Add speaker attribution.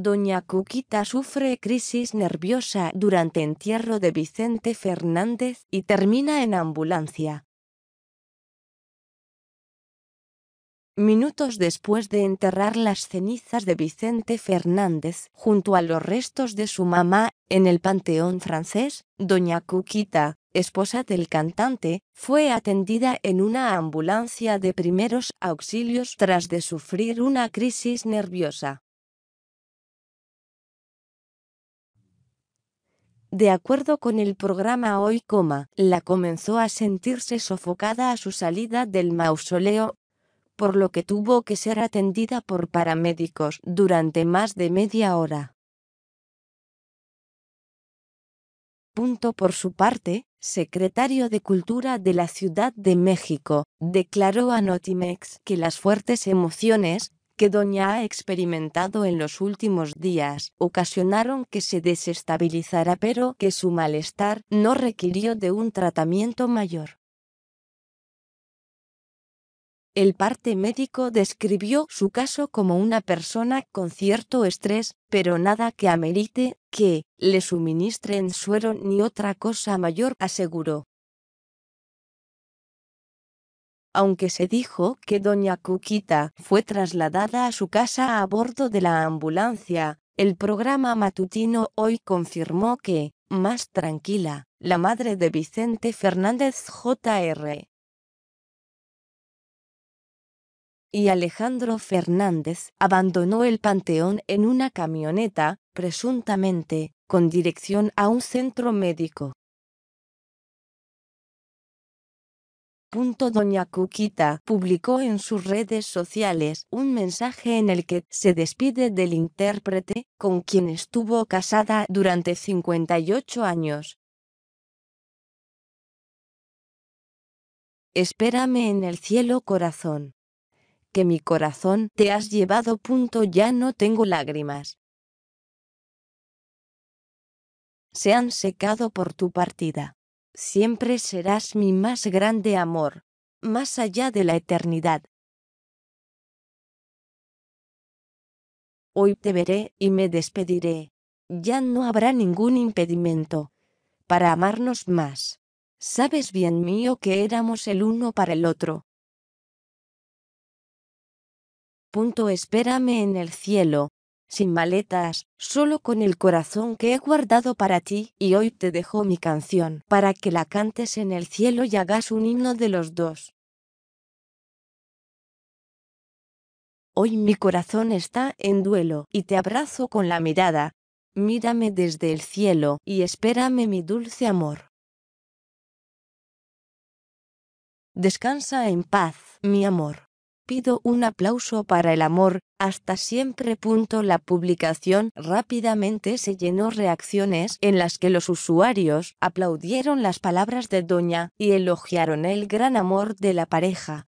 Speaker 1: Doña Cuquita sufre crisis nerviosa durante entierro de Vicente Fernández y termina en ambulancia. Minutos después de enterrar las cenizas de Vicente Fernández junto a los restos de su mamá en el Panteón francés, doña Cuquita, esposa del cantante, fue atendida en una ambulancia de primeros auxilios tras de sufrir una crisis nerviosa. De acuerdo con el programa Hoy, coma, la comenzó a sentirse sofocada a su salida del mausoleo, por lo que tuvo que ser atendida por paramédicos durante más de media hora. Punto por su parte, secretario de Cultura de la Ciudad de México, declaró a Notimex que las fuertes emociones que Doña ha experimentado en los últimos días ocasionaron que se desestabilizara pero que su malestar no requirió de un tratamiento mayor. El parte médico describió su caso como una persona con cierto estrés, pero nada que amerite que le suministren suero ni otra cosa mayor, aseguró aunque se dijo que doña Cuquita fue trasladada a su casa a bordo de la ambulancia, el programa matutino hoy confirmó que, más tranquila, la madre de Vicente Fernández Jr. y Alejandro Fernández abandonó el panteón en una camioneta, presuntamente, con dirección a un centro médico. Doña Cuquita publicó en sus redes sociales un mensaje en el que se despide del intérprete, con quien estuvo casada durante 58 años. Espérame en el cielo corazón. Que mi corazón te has llevado. Punto ya no tengo lágrimas. Se han secado por tu partida siempre serás mi más grande amor, más allá de la eternidad. Hoy te veré y me despediré. Ya no habrá ningún impedimento para amarnos más. Sabes bien mío que éramos el uno para el otro. Punto espérame en el cielo, sin maletas, solo con el corazón que he guardado para ti, y hoy te dejo mi canción, para que la cantes en el cielo y hagas un himno de los dos. Hoy mi corazón está en duelo, y te abrazo con la mirada. Mírame desde el cielo, y espérame mi dulce amor. Descansa en paz, mi amor. Pido un aplauso para el amor, hasta siempre. Punto. La publicación rápidamente se llenó reacciones en las que los usuarios aplaudieron las palabras de Doña y elogiaron el gran amor de la pareja.